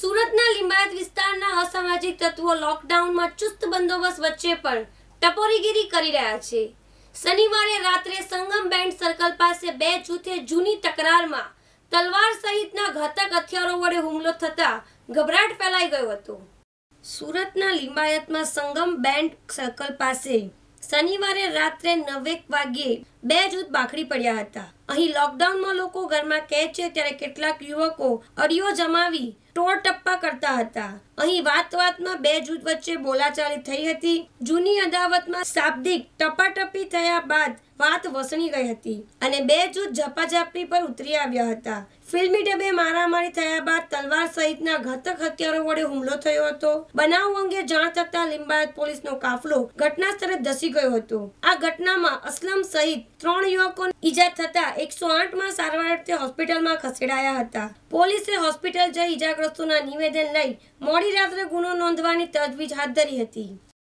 સુરતના લિંબાયત વિસ્તારના અસામાજિક તત્વો લોકડાઉનમાં ચુસ્ત બંદોબસ્ત વચ્ચે પણ ટપોરીગીરી કરી રહ્યા છે શનિવારે રાત્રે સંગમ બેન્ડ સર્કલ પાસે બે જૂથે જૂની તકરારમાં તલવાર સહિતના ઘાતક હથિયારો વડે હુમલો થતા ગભરાટ ફેલાઈ ગયો હતો સુરતના લિંબાયતમાં સંગમ બેન્ડ સર્કલ પાસે શનિવારે રાત્રે નવેક વાગ્યે બે જૂથ બાખડી પડ્યા હતા અહીં લોકડાઉનમાં લોકો ઘરમાં કેદ છે ત્યારે કેટલાક યુવકો અડીઓ જમાવી ટોળ ટપ્પા કરતા હતા અહીં વાત વાતમાં બે જૂથ વચ્ચે બોલાચાલી થઈ હતી જૂની અદાવતમાં શાબ્દિક ટપાટપી થયા બાદ વાત વસણી ગઈ હતી અને બે જૂથ ઝપાઝપી પર ઉતરી આવ્યા હતા ફિલ્મી ડબે મારામારી થયા બાદ તલવાર સહિતના ઘાતક હથિયારો વડે હુમલો થયો હતો બનાવ અંગે જાણ થતા લિંબાયત પોલીસનો કાફલો ઘટના સ્થળે ધસી ગયો હતો આ ઘટનામાં અસલમ સહિત ત્રણ યુવકો ઈજા થતા એકસો આઠમાં સારવાર અર્થે હોસ્પિટલમાં ખસેડાયા હતા પોલીસે હોસ્પિટલ જઈ ઈજાગ્રસ્તોના નિવેદન લઈ મોડી રાત્રે ગુનો નોંધવાની તજવીજ હાથ ધરી હતી